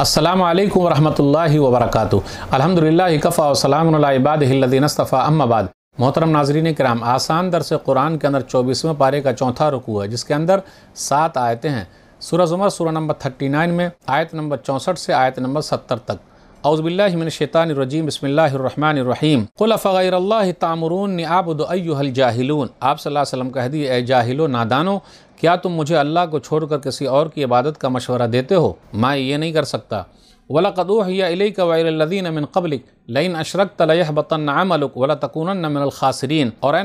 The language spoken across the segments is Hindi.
अल्लाम वरहमल वबरक अलहमदिल्ला कफ़ा वसलामबादीनस्तफ़ा अम्माबाद मोहतरम नाजरीन कराम आसान दरस कुरान के अंदर चौबीसवें पारे का चौथा रुकू है जिसके अंदर सात आयतें हैं सूरज उमर सूरह नंबर थर्टी नाइन में आयत नंबर चौंसठ से आयत नंबर सत्तर तक अउज़बिल्लिमिनशैतानरजीम बसमीम नादानो क्या तुम मुझे अल्लाह को छोड़कर किसी और की इबादत का मशवरा देते हो मैं ये नहीं कर सकता और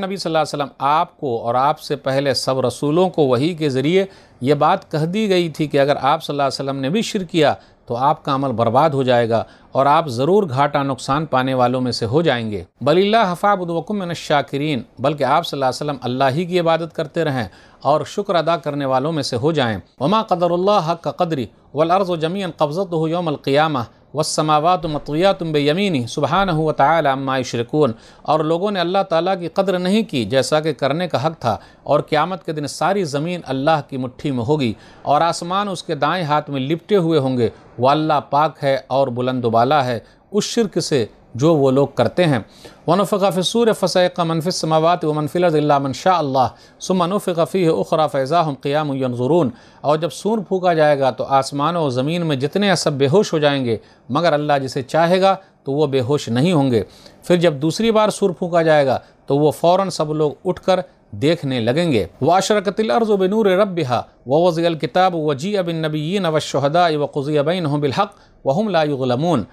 नबी वसल्लम आपको और आपसे पहले सब रसूलों को वही के ज़रिए यह बात कह दी गई थी कि अगर आप वसल्लम ने भी शिर किया तो आपका अमल बर्बाद हो जाएगा और आप ज़रूर घाटा नुकसान पाने वालों में से हो जाएंगे बलिल्ला हफ़ाबुदवकुम शाकिरीन बल्कि आप सल्लम अल्लाह ही की इबादत करते रहें और शुक्र अदा करने वालों में से हो जाएं। वमा कदरुल्ला हक कदरी वलर्ज़ जमीन कब्ज़त हो यौमल क़ियामा वसमावात मतविया तुम बेयमी सुबहान हुआ तमामा शरकून और लोगों ने अल्लाह ताली की कदर नहीं की जैसा कि करने का हक़ था और क़्यामत के दिन सारी ज़मीन अल्लाह की मुठ्ठी में होगी और आसमान उसके दाएँ हाथ में लिपटे हुए होंगे वह अल्लाह पाक है और बुलंदबाला है उस शिरक से जो वो लोग करते हैं वनफ़ाफ़िसूर फ़सैक़ा मनफ़िस समावत व मनफ़िल्ला शाह अल्लाह सुमनफ़ी उखरा फ़ैज़ा क़ियाम यनजरून और जब सूर फूका जाएगा तो आसमान और ज़मीन में जितने असब बेहोश हो जाएंगे मगर अल्लाह जिसे चाहेगा तो वह बेहोश नहीं होंगे फिर जब दूसरी बार सूर फूका जाएगा तो वह फ़ौर सब लोग उठ कर देखने लगेंगे व बनूर रबा व वज़ील किताब वजी अबिन नबीन वशहदा व खुज़ी बिन बिलहक़ वहम लायुगलमून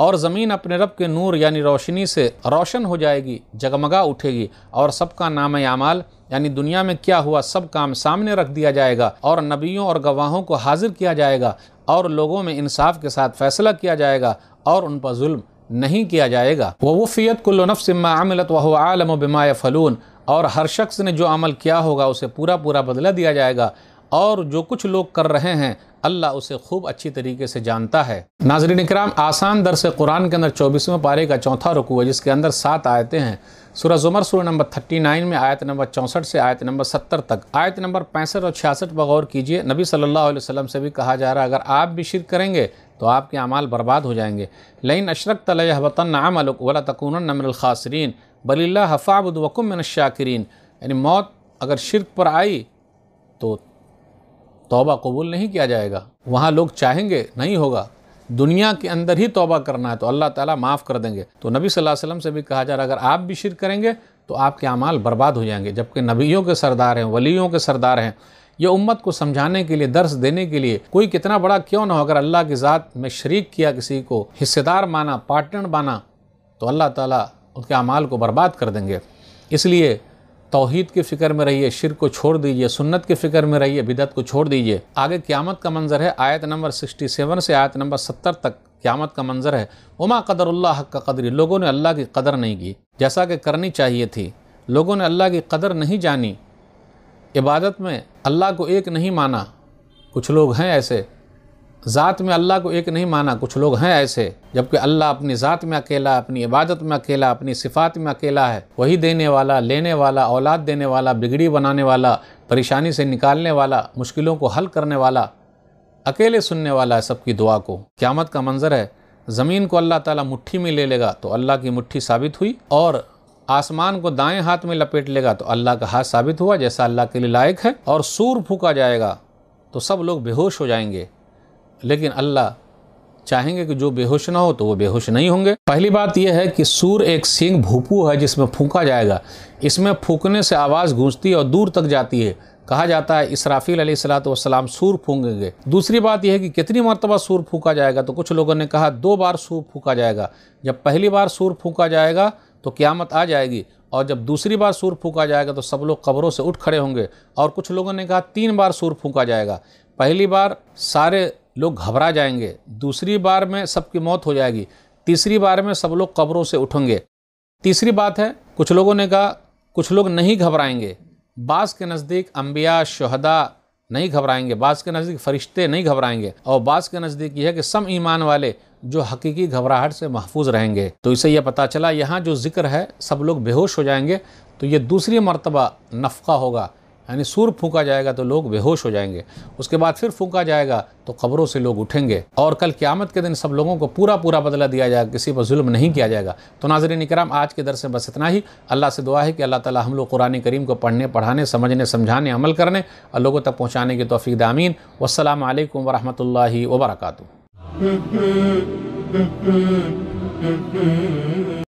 और ज़मीन अपने रब के नूर यानी रोशनी से रोशन हो जाएगी जगमगा उठेगी और सबका नाम यामाल यानी दुनिया में क्या हुआ सब काम सामने रख दिया जाएगा और नबियों और गवाहों को हाजिर किया जाएगा और लोगों में इंसाफ के साथ फैसला किया जाएगा और उन पर जुल्म नहीं किया जाएगा वफ़ियत कुल्लनफ़सिम्मा आमिलत वह आलम बिमा फ़लून और हर शख्स ने जो अमल किया होगा उसे पूरा पूरा बदला दिया जाएगा और जो कुछ लोग कर रहे हैं अल्लाह उसे खूब अच्छी तरीके से जानता है नाजरीन कराम आसान दर से कुरान के अंदर चौबीसवें पारे का चौथा रुकू है जिसके अंदर सात आयतें हैं सूरह जुमर सूर्य नंबर थर्टी नाइन में आयत नंबर चौंसठ से आयत नंबर सत्तर तक आयत नंबर पैंसठ और छियासठ पर गौर कीजिए नबी सल्लल्लाहु अलैहि वसल्लम से भी कहा जा रहा है अगर आप भी शिर करेंगे तो आपके अमाल बर्बाद हो जाएंगे लइन अशरक नाम अलुक वला तकून नमर ख़ासरीन बलिल्ला हफ़ाबुद वकुम शाकिरीन यानी मौत अगर शिरक पर आई तो तौबा कबूल नहीं किया जाएगा वहाँ लोग चाहेंगे नहीं होगा दुनिया के अंदर ही तौबा करना है तो अल्लाह ताला माफ़ कर देंगे तो नबी सल्लल्लाहु अलैहि वसल्लम से भी कहा जा रहा है अगर आप भी शिर करेंगे तो आपके अमाल बर्बाद हो जाएंगे जबकि नबियों के सरदार हैं वलियों के सरदार हैं ये उम्मत को समझाने के लिए दर्श देने के लिए कोई कितना बड़ा क्यों ना हो अगर अल्लाह की ज़ात में शरीक किया किसी को हिस्सेदार माना पार्टनर माना तो अल्लाह ताला उनके अमाल को बर्बाद कर देंगे इसलिए तोहद की फ़िक्र में रहिए शिर को छोड़ दीजिए सुन्नत की फ़िक्र में रहिए बिदत को छोड़ दीजिए आगे क्यामत का मंजर है आयत नंबर 67 से आयत नंबर 70 तक क्यामत का मंजर है उमा कदरुल्ला हक का कदरी लोगों ने अल्लाह की कदर नहीं की जैसा कि करनी चाहिए थी लोगों ने अल्लाह की कदर नहीं जानी इबादत में अल्लाह को एक नहीं माना कुछ लोग हैं ऐसे ज़ात में अल्लाह को एक नहीं माना कुछ लोग हैं ऐसे जबकि अल्लाह अपनी ज़ात में अकेला अपनी इबादत में अकेला अपनी सिफात में अकेला है वही देने वाला लेने वाला औलाद देने वाला बिगड़ी बनाने वाला परेशानी से निकालने वाला मुश्किलों को हल करने वाला अकेले सुनने वाला है सबकी दुआ को क्यामत का मंज़र है ज़मीन को अल्लाह ताला मुट्ठी में ले लेगा तो अल्लाह की मुट्ठी साबित हुई और आसमान को दाएं हाथ में लपेट लेगा तो अल्लाह का हाथ साबित हुआ जैसा अल्लाह के लिए लायक है और सूर फूका जाएगा तो सब लोग बेहोश हो जाएंगे लेकिन अल्लाह चाहेंगे कि जो बेहोश ना हो तो वो बेहोश नहीं होंगे पहली बात यह है कि सूर एक सींग भूपू है जिसमें फूका जाएगा इसमें फूकने से आवाज़ गूंजती है और दूर तक जाती है कहा जाता है इसराफील सलाम सूर फूकेंगे दूसरी बात यह है कि कितनी मरतबा सूर फूका जाएगा तो कुछ लोगों ने कहा दो बार सूर फूका जाएगा जब पहली बार सूर फूका जाएगा तो क्यामत आ जाएगी और जब दूसरी बार सूर फूका जाएगा तो सब लोग कब्रों से उठ खड़े होंगे और कुछ लोगों ने कहा तीन बार सूर फूका जाएगा पहली बार सारे लोग घबरा जाएंगे दूसरी बार में सबकी मौत हो जाएगी तीसरी बार में सब लोग कब्रों से उठेंगे तीसरी बात है कुछ लोगों ने कहा कुछ लोग नहीं घबराएंगे बास के नज़दीक अम्बिया शहदा नहीं घबराएंगे बास के नज़दीक फरिश्ते नहीं घबराएंगे और बास के नज़दीक यह है कि सम ईमान वाले जो हकीकी घबराहट से महफूज रहेंगे तो इसे यह पता चला यहाँ जो जिक्र है सब लोग बेहोश हो जाएंगे तो ये दूसरी मरतबा नफ़ा होगा यानी सूर फूका जाएगा तो लोग बेहोश हो जाएंगे उसके बाद फिर फूका जाएगा तो कब्रों से लोग उठेंगे और कल क्यामत के दिन सब लोगों को पूरा पूरा बदला दिया जाएगा किसी पर जुल्म नहीं किया जाएगा तो नाजरन कराम आज के दरस में बस इतना ही अल्लाह से दुआ है कि अल्लाह ताला हम लोग कुरान करीम को पढ़ने पढ़ाने समझने समझाने अमल करने और लोगों तक पहुँचाने की तोफ़ी दामीन वालकम वरहमल वरक